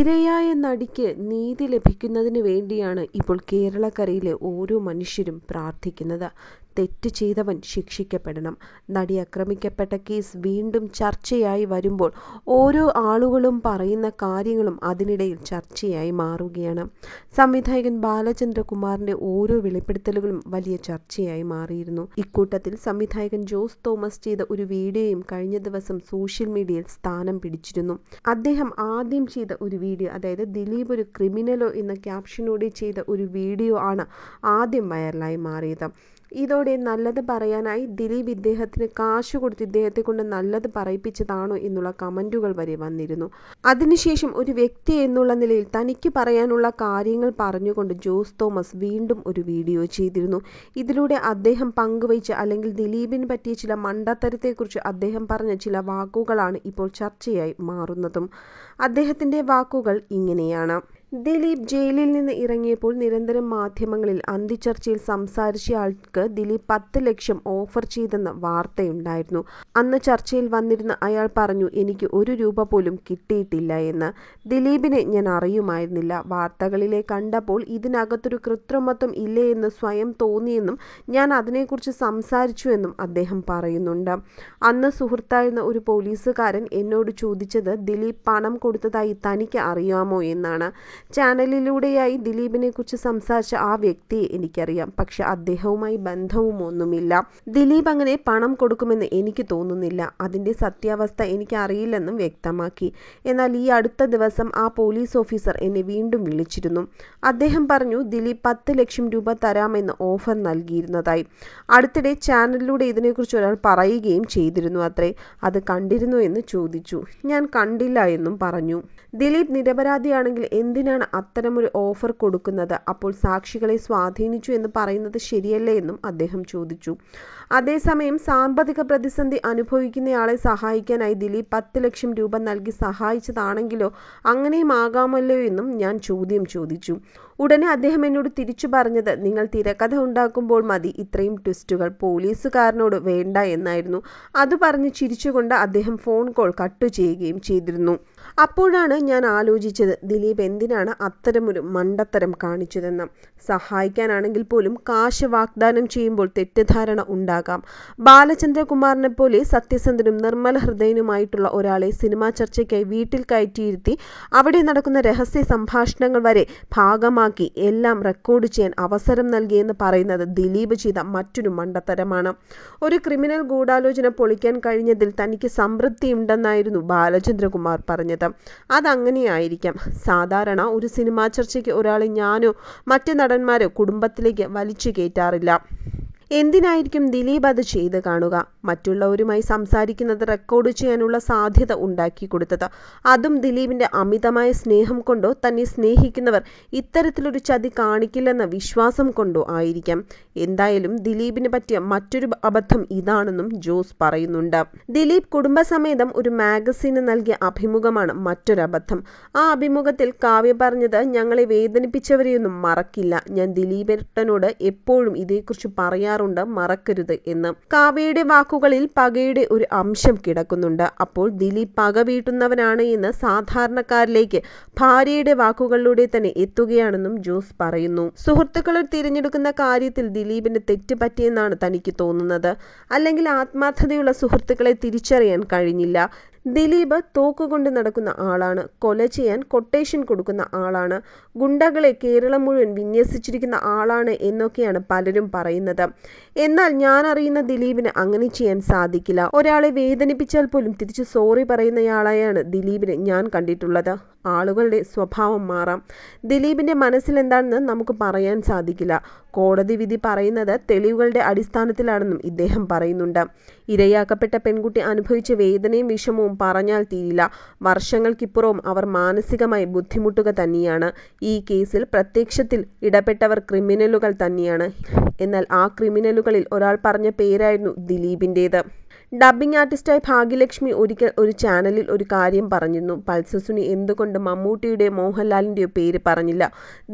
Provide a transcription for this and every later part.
ഇരയായ നടിക്ക് നീതി ലഭിക്കുന്നതിന് വേണ്ടിയാണ് ഇപ്പോൾ കേരളക്കരയിലെ ഓരോ മനുഷ്യരും പ്രാർത്ഥിക്കുന്നത് തെറ്റ് ചെയ്തവൻ ശിക്ഷിക്കപ്പെടണം നടി ആക്രമിക്കപ്പെട്ട കേസ് വീണ്ടും ചർച്ചയായി വരുമ്പോൾ ഓരോ ആളുകളും പറയുന്ന കാര്യങ്ങളും അതിനിടയിൽ ചർച്ചയായി മാറുകയാണ് സംവിധായകൻ ബാലചന്ദ്രകുമാറിന്റെ ഓരോ വെളിപ്പെടുത്തലുകളും വലിയ ചർച്ചയായി മാറിയിരുന്നു ഇക്കൂട്ടത്തിൽ സംവിധായകൻ ജോസ് തോമസ് ചെയ്ത ഒരു വീഡിയോയും കഴിഞ്ഞ ദിവസം സോഷ്യൽ മീഡിയയിൽ സ്ഥാനം പിടിച്ചിരുന്നു അദ്ദേഹം ആദ്യം ചെയ്ത ഒരു വീഡിയോ അതായത് ദിലീപ് ഒരു ക്രിമിനലോ എന്ന ക്യാപ്ഷനോടെ ചെയ്ത ഒരു വീഡിയോ ആണ് ആദ്യം വൈറലായി മാറിയത് ഇതോടെ നല്ലത് പറയാനായി ദിലീപ് ഇദ്ദേഹത്തിന് കാശ് കൊടുത്ത് ഇദ്ദേഹത്തെ കൊണ്ട് നല്ലത് പറയിപ്പിച്ചതാണോ എന്നുള്ള കമൻറ്റുകൾ വരെ വന്നിരുന്നു അതിനുശേഷം ഒരു വ്യക്തി എന്നുള്ള നിലയിൽ തനിക്ക് പറയാനുള്ള കാര്യങ്ങൾ പറഞ്ഞുകൊണ്ട് ജോസ് തോമസ് വീണ്ടും ഒരു വീഡിയോ ചെയ്തിരുന്നു ഇതിലൂടെ അദ്ദേഹം പങ്കുവച്ച് അല്ലെങ്കിൽ ദിലീപിന് പറ്റിയ ചില മണ്ടത്തരത്തെക്കുറിച്ച് അദ്ദേഹം പറഞ്ഞ ചില വാക്കുകളാണ് ഇപ്പോൾ ചർച്ചയായി മാറുന്നതും അദ്ദേഹത്തിൻ്റെ വാക്കുകൾ ഇങ്ങനെയാണ് ദിലീപ് ജയിലിൽ നിന്ന് ഇറങ്ങിയപ്പോൾ നിരന്തരം മാധ്യമങ്ങളിൽ അന്തിച്ചർച്ചയിൽ സംസാരിച്ചയാൾക്ക് ദിലീപ് പത്ത് ലക്ഷം ഓഫർ ചെയ്തെന്ന വാർത്തയുണ്ടായിരുന്നു അന്ന് ചർച്ചയിൽ വന്നിരുന്ന അയാൾ പറഞ്ഞു എനിക്ക് ഒരു രൂപ പോലും കിട്ടിയിട്ടില്ല എന്ന് ദിലീപിനെ ഞാൻ അറിയുമായിരുന്നില്ല വാർത്തകളിലെ കണ്ടപ്പോൾ ഇതിനകത്തൊരു കൃത്രിമത്വം ഇല്ലേ എന്ന് സ്വയം തോന്നിയെന്നും ഞാൻ അതിനെക്കുറിച്ച് സംസാരിച്ചുവെന്നും അദ്ദേഹം പറയുന്നുണ്ട് അന്ന് സുഹൃത്തായിരുന്ന ഒരു പോലീസുകാരൻ എന്നോട് ചോദിച്ചത് ദിലീപ് പണം കൊടുത്തതായി തനിക്ക് അറിയാമോ എന്നാണ് ചാനലിലൂടെയായി ദിലീപിനെ കുറിച്ച് സംസാരിച്ച ആ വ്യക്തിയെ എനിക്കറിയാം പക്ഷെ അദ്ദേഹവുമായി ബന്ധവും ഒന്നുമില്ല ദിലീപ് അങ്ങനെ പണം കൊടുക്കുമെന്ന് എനിക്ക് തോന്നുന്നില്ല അതിന്റെ സത്യാവസ്ഥ എനിക്കറിയില്ലെന്നും വ്യക്തമാക്കി എന്നാൽ ഈ അടുത്ത ദിവസം ആ പോലീസ് ഓഫീസർ എന്നെ വീണ്ടും വിളിച്ചിരുന്നു അദ്ദേഹം പറഞ്ഞു ദിലീപ് പത്ത് ലക്ഷം രൂപ തരാമെന്ന് ഓഫർ നൽകിയിരുന്നതായി അടുത്തിടെ ചാനലിലൂടെ ഇതിനെക്കുറിച്ച് ഒരാൾ പറയുകയും ചെയ്തിരുന്നു അത്രേ അത് കണ്ടിരുന്നു എന്ന് ചോദിച്ചു ഞാൻ കണ്ടില്ല എന്നും പറഞ്ഞു ദിലീപ് നിരപരാധിയാണെങ്കിൽ എന്തിനാണ് എന്തിനാണ് അത്തരമൊരു ഓഫർ കൊടുക്കുന്നത് അപ്പോൾ സാക്ഷികളെ സ്വാധീനിച്ചു എന്ന് പറയുന്നത് ശരിയല്ലേ എന്നും അദ്ദേഹം ചോദിച്ചു അതേസമയം സാമ്പത്തിക പ്രതിസന്ധി അനുഭവിക്കുന്നയാളെ സഹായിക്കാനായി ദിലീപ് പത്ത് ലക്ഷം രൂപ നൽകി സഹായിച്ചതാണെങ്കിലോ അങ്ങനെയും ആകാമല്ലോ എന്നും ഞാൻ ചോദ്യം ചോദിച്ചു ഉടനെ അദ്ദേഹം എന്നോട് തിരിച്ചു പറഞ്ഞത് നിങ്ങൾ തിരക്കഥ ഉണ്ടാക്കുമ്പോൾ മതി ഇത്രയും ട്വിസ്റ്റുകൾ പോലീസുകാരനോട് വേണ്ട എന്നായിരുന്നു അത് പറഞ്ഞ് ചിരിച്ചുകൊണ്ട് അദ്ദേഹം ഫോൺ കോൾ കട്ട് ചെയ്യുകയും ചെയ്തിരുന്നു അപ്പോഴാണ് ഞാൻ ആലോചിച്ചത് ദിലീപ് എന്തിനാണ് എന്തിനാണ് അത്തരമൊരു മണ്ടത്തരം കാണിച്ചതെന്ന് സഹായിക്കാനാണെങ്കിൽ പോലും കാശ് വാഗ്ദാനം ചെയ്യുമ്പോൾ തെറ്റിദ്ധാരണ ഉണ്ടാകാം ബാലചന്ദ്രകുമാറിനെ പോലെ സത്യസന്ധനും നിർമ്മല ഹൃദയനുമായിട്ടുള്ള ഒരാളെ സിനിമാ ചർച്ചയ്ക്കായി വീട്ടിൽ കയറ്റിയിരുത്തി അവിടെ നടക്കുന്ന രഹസ്യ സംഭാഷണങ്ങൾ വരെ ഭാഗമാക്കി എല്ലാം റെക്കോർഡ് ചെയ്യാൻ അവസരം നൽകിയെന്ന് പറയുന്നത് ദിലീപ് ചെയ്ത മറ്റൊരു മണ്ടത്തരമാണ് ഒരു ക്രിമിനൽ ഗൂഢാലോചന പൊളിക്കാൻ കഴിഞ്ഞതിൽ തനിക്ക് സംതൃപ്തിയുണ്ടെന്നായിരുന്നു ബാലചന്ദ്രകുമാർ പറഞ്ഞത് അതങ്ങനെയായിരിക്കാം സാധാരണ ഒരു സിനിമാ ചർച്ചയ്ക്ക് ഒരാളെ ഞാനോ മറ്റ് നടന്മാരോ കുടുംബത്തിലേക്ക് വലിച്ചു കയറ്റാറില്ല എന്തിനായിരിക്കും ദിലീപ് അത് ചെയ്ത് കാണുക മറ്റുള്ളവരുമായി സംസാരിക്കുന്നത് റെക്കോർഡ് ചെയ്യാനുള്ള സാധ്യത ഉണ്ടാക്കി കൊടുത്തത് അതും ദിലീപിന്റെ അമിതമായ സ്നേഹം കൊണ്ടോ തന്നെ സ്നേഹിക്കുന്നവർ ഇത്തരത്തിലൊരു ചതി കാണിക്കില്ലെന്ന വിശ്വാസം കൊണ്ടോ ആയിരിക്കാം എന്തായാലും ദിലീപിന് പറ്റിയ മറ്റൊരു അബദ്ധം ഇതാണെന്നും ജോസ് പറയുന്നുണ്ട് ദിലീപ് കുടുംബസമേതം ഒരു മാഗസീന് നൽകിയ അഭിമുഖമാണ് മറ്റൊരബദ്ധം ആ അഭിമുഖത്തിൽ കാവ്യ പറഞ്ഞത് ഞങ്ങളെ വേദനിപ്പിച്ചവരെയൊന്നും മറക്കില്ല ഞാൻ ദിലീപേട്ടനോട് എപ്പോഴും ഇതേക്കുറിച്ച് പറയാറ് പറയാറുണ്ട് മറക്കരുത് എന്ന് കാവ്യയുടെ വാക്കുകളിൽ പകയുടെ ഒരു അംശം കിടക്കുന്നുണ്ട് അപ്പോൾ ദിലീപ് പക വീട്ടുന്നവനാണ് എന്ന് സാധാരണക്കാരിലേക്ക് ഭാര്യയുടെ വാക്കുകളിലൂടെ തന്നെ എത്തുകയാണെന്നും ജോസ് പറയുന്നു സുഹൃത്തുക്കൾ തിരഞ്ഞെടുക്കുന്ന കാര്യത്തിൽ ദിലീപിന് തെറ്റ് പറ്റിയെന്നാണ് തനിക്ക് തോന്നുന്നത് അല്ലെങ്കിൽ ആത്മാർത്ഥതയുള്ള സുഹൃത്തുക്കളെ തിരിച്ചറിയാൻ കഴിഞ്ഞില്ല ദിലീപ് തോക്കുകൊണ്ട് നടക്കുന്ന ആളാണ് കൊല ചെയ്യാൻ കൊട്ടേഷൻ കൊടുക്കുന്ന ആളാണ് ഗുണ്ടകളെ കേരളം മുഴുവൻ വിന്യസിച്ചിരിക്കുന്ന ആളാണ് എന്നൊക്കെയാണ് പലരും പറയുന്നത് എന്നാൽ ഞാൻ അറിയുന്ന ദിലീപിന് അങ്ങനെ ചെയ്യാൻ സാധിക്കില്ല ഒരാളെ വേദനിപ്പിച്ചാൽ പോലും തിരിച്ച് സോറി പറയുന്നയാളെയാണ് ദിലീപിനെ ഞാൻ കണ്ടിട്ടുള്ളത് ആളുകളുടെ സ്വഭാവം മാറാം ദിലീപിൻ്റെ മനസ്സിലെന്താണെന്ന് നമുക്ക് പറയാൻ സാധിക്കില്ല കോടതി വിധി പറയുന്നത് തെളിവുകളുടെ അടിസ്ഥാനത്തിലാണെന്നും ഇദ്ദേഹം പറയുന്നുണ്ട് ഇരയാക്കപ്പെട്ട പെൺകുട്ടി അനുഭവിച്ച വേദനയും വിഷമവും പറഞ്ഞാൽ തീരില്ല വർഷങ്ങൾക്കിപ്പുറവും അവർ മാനസികമായി ബുദ്ധിമുട്ടുക തന്നെയാണ് ഈ കേസിൽ പ്രത്യക്ഷത്തിൽ ഇടപെട്ടവർ ക്രിമിനലുകൾ തന്നെയാണ് എന്നാൽ ആ ക്രിമിനലുകളിൽ ഒരാൾ പറഞ്ഞ പേരായിരുന്നു ദിലീപിൻ്റേത് ഡബ്ബിംഗ് ആർട്ടിസ്റ്റായി ഭാഗ്യലക്ഷ്മി ഒരിക്കൽ ഒരു ചാനലിൽ ഒരു കാര്യം പറഞ്ഞിരുന്നു പൾസസുനി എന്തുകൊണ്ട് മമ്മൂട്ടിയുടെ മോഹൻലാലിൻ്റെ പേര് പറഞ്ഞില്ല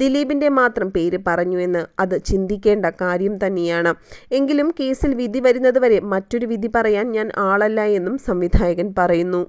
ദിലീപിൻ്റെ മാത്രം പേര് പറഞ്ഞു എന്ന് അത് ചിന്തിക്കേണ്ട കാര്യം തന്നെയാണ് എങ്കിലും കേസിൽ വിധി വരുന്നതുവരെ മറ്റൊരു വിധി പറയാൻ ഞാൻ ആളല്ല എന്നും സംവിധായകൻ പറയുന്നു